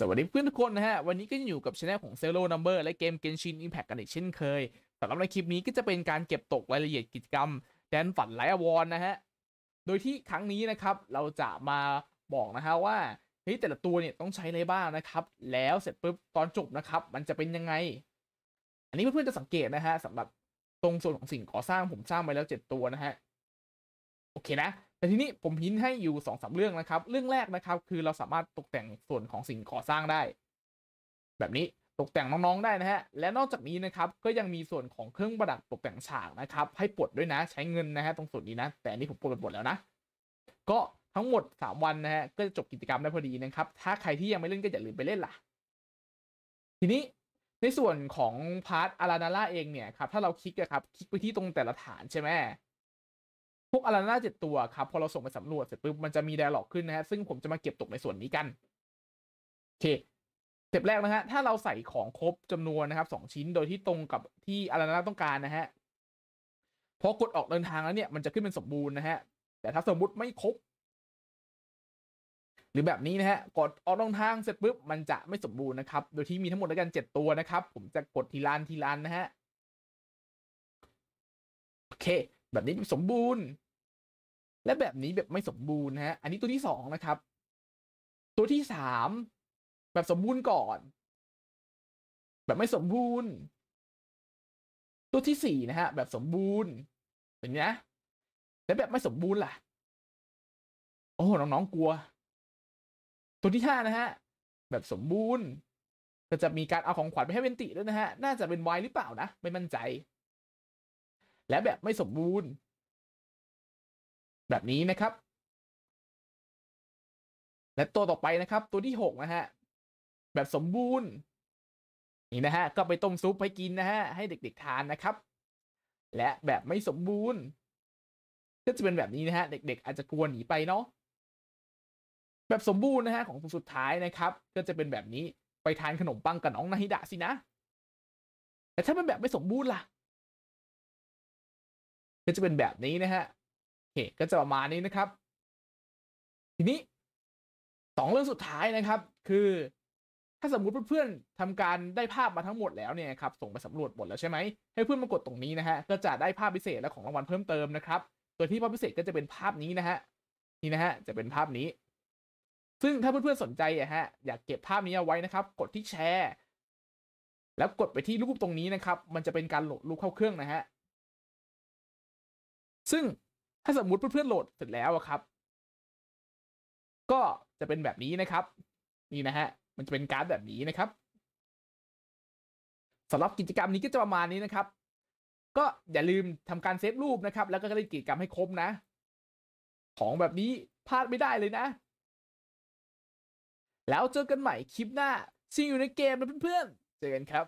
สวัสดีเพื่อนทุกคนนะฮะวันนี้ก็อยู่กับช anel ของ Zero Number และเกม Genshin Impact กันอีกเช่นเคยสำหรับในคลิปนี้ก็จะเป็นการเก็บตกรายละเอียดกิจกรรม แดนฝันไลอวอนนะฮะโดยที่ครั้งนี้นะครับ เราจะมาบอกนะฮะว่า เฮ้ยแต่ละตัวเนี่ยต้องใช้อะไรบ้างนะครับแล้วเสร็จปุ๊บตอนจบนะครับมันจะเป็นยังไง อันนี้เพื่อนๆจะสังเกตนะฮะสำหรับตรงส่วนของสิ่งก่อสร้างผมสร้างไปแล้ว 7 ตัวนะฮะโอเคนะแต่ทีนี้ผมพินให้อยู่2อสเรื่องนะครับ เรื่องแรกนะครับคือเราสามารถตกแต่งส่วนของสิ่งก่อสร้างได้ แบบนี้ตกแต่งน้องๆได้นะฮะ และนอกจากนี้นะครับก็ยังมีส่วนของเครื่องประดับตกแต่งฉากนะครับ ให้ปลดด้วยนะใช้เงินนะฮะตรงส่วนนี้นะ แต่นี่ผมปลดไปหมดแล้วนะก็ทั้งหมด3วันนะฮะก็จะจบกิจกรรมได้พอดีนะครับ ถ้าใครที่ยังไม่เล่นก็อย่าลืมไปเล่นล่ะ ทีนี้ในส่วนของพาร์ทอารานาล่าเองเนี่ยครับถ้าเราคลิกนะครับคลิกไปที่ตรงแต่ละฐานใช่ไหมพวกอลาน่าเจ็ดตัวครับ พอเราส่งไปสำรวจเสร็จปุ๊บ มันจะมีไดร์ล็อกขึ้นนะฮะ ซึ่งผมจะมาเก็บตกในส่วนนี้กัน โอเคสเ็จแรกนะฮะ ถ้าเราใส่ของครบจำนวนนะครับสองชิ้นโดยที่ตรงกับที่อลาน่าต้องการนะฮะพอกดออกเดินทางแล้วเนี่ย มันจะขึ้นเป็นสมบูรณ์นะฮะ แต่ถ้าสมมุติไม่ครบ หรือแบบนี้นะฮะกดออกเดินทางเสร็จปุ๊บมันจะไม่สมบูรณ์นะครับ โดยที่มีทั้งหมดด้วยกันเจ็ดตัวนะครับ ผมจะกดทีลานทีลานนะฮะโอเคแบบนี้สมบูรณ์ และแบบนี้แบบไม่สมบูรณ์ฮะอันนี้ตัวที่สองนะครับ ตัวที่สามแบบสมบูรณ์ก่อน แบบไม่สมบูรณ์ ตัวที่สี่นะฮะแบบสมบูรณ์เห็นไหมแล้วแบบไม่สมบูรณ์ล่ะโอ้น้อง ๆ กลัว ตัวที่ห้านะฮะแบบสมบูรณ์ ก็จะมีการเอาของขวัญไปให้เวนติด้วยนะฮะน่าจะเป็นไวหรือเปล่านะไม่มั่นใจและแบบไม่สมบูรณ์ แบบนี้นะครับ และตัวต่อไปนะครับ ตัวที่หกนะฮะแบบสมบูรณ์นี่นะฮะก็ไปต้มซุปให้กินนะฮะให้เด็ก ๆทานนะครับ และแบบไม่สมบูรณ์ก็จะเป็นแบบนี้นะฮะเด็ก ๆ อาจจะกลัวหนีไปเนาะแบบสมบูรณ์นะฮะ ของตัวสุดท้ายนะครับ ก็จะเป็นแบบนี้ไปทานขนมปังกับน้องนาฮิดะสินะ แต่ถ้ามันแบบไม่สมบูรณ์ล่ะก็จะเป็นแบบนี้นะฮะโอเคก็จะประมาณ นี้นะครับ ทีนี้สองเรื่องสุดท้ายนะครับ คือถ้าสมมุติเพื่อนๆทำการได้ภาพมาทั้งหมดแล้วเนี่ยครับ ส่งไปสำรวจหมดแล้วใช่ไหม ให้เพื่อนมากดตรงนี้นะฮะ ก็จะได้ภาพพิเศษและของรางวัลเพิ่มเติมนะครับโดยที่ภาพพิเศษก็จะเป็นภาพนี้นะฮะ นี่นะฮะ จะเป็นภาพนี้ ซึ่งถ้าเพื่อนๆสนใจอะฮะ อยากเก็บภาพนี้เอาไว้นะครับ กดที่แชร์ แล้วกดไปที่รูปตรงนี้นะครับ มันจะเป็นการโหลดรูปเข้าเครื่องนะฮะซึ่งถ้าสมมุติเพื่อนๆโหลดเสร็จแล้วครับ ก็จะเป็นแบบนี้นะครับนี่นะฮะ มันจะเป็นการ์ดแบบนี้นะครับสำหรับกิจกรรมนี้ก็จะประมาณนี้นะครับ ก็อย่าลืมทำการเซฟรูปนะครับ แล้วก็เล่นกิจกรรมให้ครบนะ ของแบบนี้พลาดไม่ได้เลยนะ แล้วเจอกันใหม่คลิปหน้า ซิงอยู่ในเกมนะเพื่อนๆเจอกันครับ